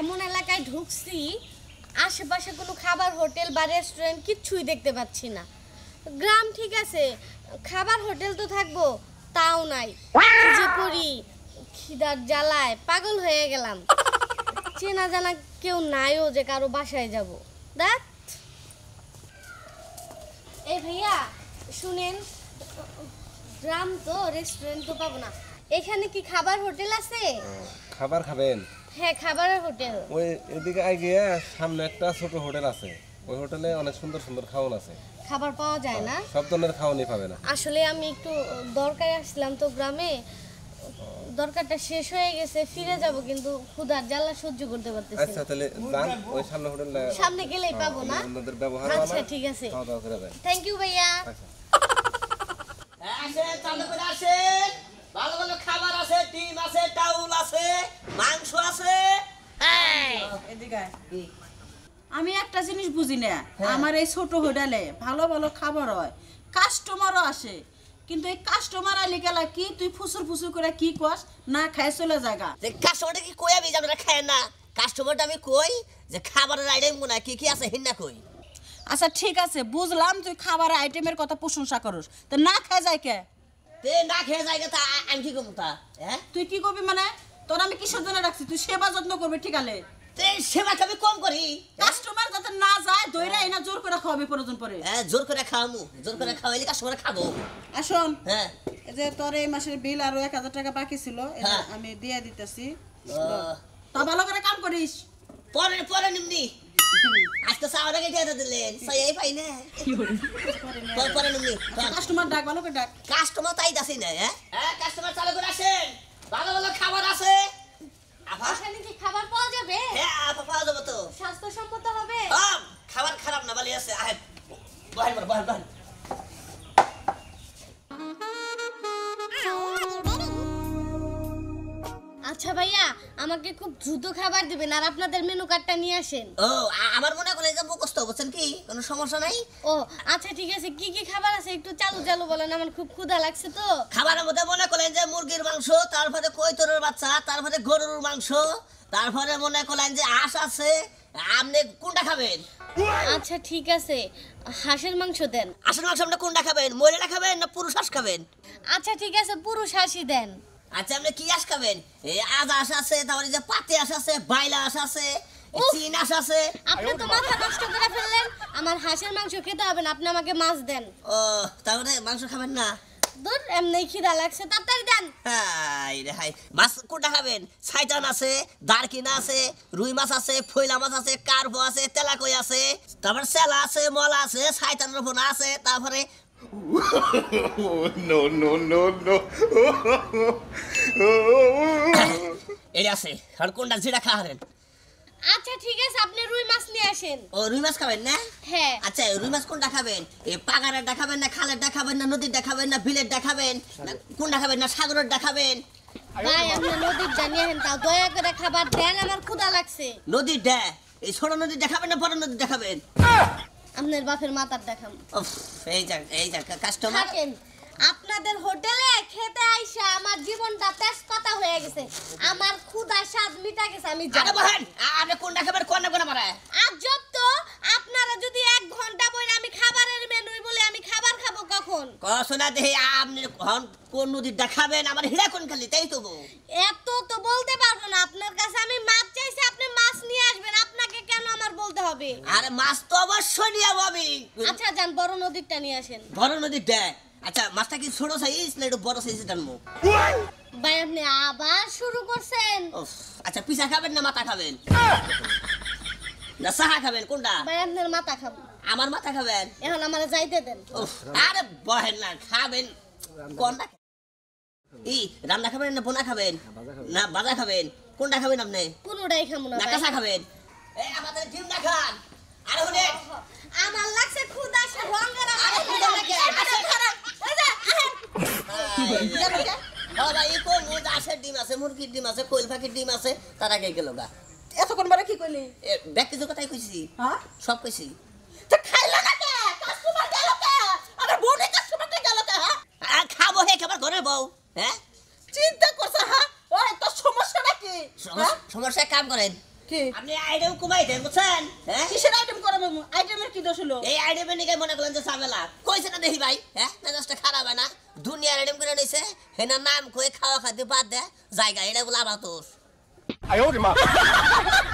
এমন এলাকায় ঢুকছি আশেপাশে কোনো খাবার হোটেল বা রেস্টুরেন্ট কিচ্ছুই দেখতে পাচ্ছি না গ্রাম ঠিক আছে খাবার হোটেল তো থাকবো তাও নাই যে করি খিদার জ্বালায় পাগল হয়ে গেলাম চেনা জানা কেউ নাইও যে কারো বাসায় যাব দেখ এই ভাইয়া শুনেন গ্রাম তো রেস্টুরেন্ট তো পাবো না এখানে কি খাবার হোটেল আছে খাবার খাবেন হ্যাঁ খাবারের হোটেল ওই সামনে একটা ছোট হোটেল আছে ওই হোটেলে অনেক সুন্দর সুন্দর খাওয়ান আছে খাবার পাওয়া যায় না হ্যাঁ, সব পাবে না আসলে আমি একটু আসলাম তো গ্রামে দরকারটা শেষ হয়ে গেছে ফিরে যাবো কিন্তু ক্ষুধার জ্বালা সহ্য করতে পারতেছি আচ্ছা, সামনে গেলেই পাবো না ব্যবহার থ্যাংক আচ্ছা, ইউ ভাইয়া আচ্ছা। হ্যাঁ, ভালো আমি একটা জিনিস বুঝি না হ্যাঁ। আমার এই ছোট হোটেলে ভালো ভালো খাবার হয় কাস্টমারও আসে কিন্তু এই কাস্টমার আলি গেলা কি তুই ফুসুর ফুসুর করে কি কস না খাই চলে জায়গা কাস্টমারটা কি কই আমি আমরা খায় না কাস্টমারটা আমি কই যে খাবারের আইটেম গুনা কি কি আছে হিন্না কই আচ্ছা ঠিক আছে বুঝলাম তুই খাবারের আইটেমের কথা প্রশংসা করস তো না খায় যায় কে তে না খেয়ে যায় কে তা আমি কি করবো তা হ্যাঁ তুই কি করবি মানে তোর আমি কিসের জন্য রাখছি তুই সেবা যত্ন করবি ঠিক আছে সেবা খাবি কম করি কাস্টমার যাতে না যায় দইরা এনা জোর করে প্রয়োজন পড়ে হ্যাঁ জোর করে খাওয়ামু জোর করে খাওয়াইলে কাস্টমার খাবো আসুন হ্যাঁ যে তোর এই মাসের বিল আরো এক হাজার টাকা বাকি ছিল হ্যাঁ। আমি দিয়ে দিতেছি তা ভালো করে কাম করিস পরে পরে আজকে না পরে পরে নিমনি কাস্টমার আচ্ছা, ডাক ভালো করে ডাক কাস্টমার তাই দাসি না হ্যাঁ কাস্টমার হ্যাঁ, চালু করে আসেন ভাইয়া আমাকে খুব দ্রুত খাবার দিবেন আর আপনাদের মেনু কার্ডটা নিয়ে আসেন ও আমার মনে করে যে মুখস্থ বলছেন কি কোনো সমস্যা নাই ও আচ্ছা ঠিক আছে কি কি খাবার আছে একটু চালু চালু বলেন আমার খুব ক্ষুধা লাগছে তো খাবারের মধ্যে মনে করেন যে মুরগির মাংস তারপরে কৈতরের বাচ্চা তারপরে গরুর মাংস তারপরে মনে করেন যে হাঁস আছে আপনি কোনটা খাবেন আচ্ছা ঠিক আছে হাঁসের মাংস দেন হাঁসের মাংস আপনি কোনটা খাবেন মহিলাটা খাবেন না পুরুষ হাঁস খাবেন আচ্ছা ঠিক আছে পুরুষ হাঁসই দেন আচ্ছা আপনি কি আশ খাবেন এই আজ আস আছে তারপরে যে পাতি আস আছে বাইলা আস আছে চিন আস আছে আপনি তো মাথা নষ্ট করে ফেললেন আমার হাঁসের মাংস খেতে হবে আপনি আমাকে মাছ দেন ও তাহলে মানে মাংস খাবেন না দূর এমনি খিদা লাগছে তাড়াতাড়ি দেন হাই রে হাই মাছ কোটা খাবেন ছাইটান আছে দারকিনা আছে রুই মাছ আছে ফইলা মাছ আছে কার্প আছে তেলাকই আছে তারপর সেলা আছে মলা আছে ছাইটান রোপণ আছে তারপরে no, no, no, no. এটা আছে আর কোনটা জিরা খাওয়া আচ্ছা ঠিক আছে আপনি রুই মাছ নিয়ে আসেন ও রুই মাছ খাবেন না হ্যাঁ আচ্ছা রুই মাছ কোনটা খাবেন এ পাগারের দেখাবেন না খালের দেখাবেন না নদীর দেখাবেন না বিলের দেখাবেন না কোনটা খাবেন না সাগরের দেখাবেন ভাই আপনি নদীর জানিয়ে হেন তাও দয়া করে খাবার দেন আমার ক্ষুধা লাগছে নদীর ড্যা এই ছোট নদী দেখাবেন না বড় নদী দেখাবেন আপনার বাপের মাথার দেখাম এই যা এই যা কাস্টমার আপনাদের হোটেলে খেতে আইসা আমার জীবনটা তেজপাতা হয়ে গেছে আমার ক্ষুধা স্বাদ মিটা গেছে আমি আরে বহেন আপনি কোনটা খাবার কোন কোন মারা আজ জব তো আপনারা যদি এক ঘন্টা বইরা আমি খাবারের মেনু বলে আমি খাবার খাবো কখন কসনা দেই আপনি কোন নদী দেখাবেন আমার হীরা কোন খালি তাই তো এ আরে মাছ তো অবশ্যই নিয়ে পাবি আচ্ছা যান বড় নদীরটা নিয়ে আসেন বড় নদীরটা আচ্ছা মাছটা কি ছোট সাইজ না একটু বড় সাইজ টানবো ভাই আপনি আবার শুরু করছেন আচ্ছা পিসা খাবেন না মাথা খাবেন না সাহা খাবেন কোনটা ভাই আপনার মাথা খাবো আমার মাথা খাবেন এখন আমার যাইতে দেন আরে বহেন না খাবেন কোনটা ই রান্না খাবেন না বোনা খাবেন না বাজা খাবেন কোনটা খাবেন আপনি কোনটাই খাবো না কাঁচা খাবেন এই আমাদের ডিম না খান আরে হুনে আমার হ্যাঁ ডিম আছে মুরগির ডিম আছে কোয়েল পাখির ডিম আছে তার আগে গেল কি কইলি ব্যক্তি যে কথাই কইছি হ্যাঁ সব কইছি তো খাইলো না কে কাস্টমার গেল কে আমার বোনে কাস্টমার কে গেল হ্যাঁ? হে হ্যাঁ? চিন্তা করছ হ্যাঁ ওই তো সমস্যাটা কি সমস্যা কাম করেন আপনি আইটেম কমাই দেন হ্যাঁ কিসের আইটেম করাবো আইটেমের কি দোষ এই আইটেমের নিকে মনে করলেন যে সাবেলা কইছে না দেখি ভাই হ্যাঁ খারাপ হয় না দুনিয়ার আইটেম করে নিছে হেনা নাম কয়ে খাওয়া খাতে বাদ দে জায়গা এটা বলে আবার তোর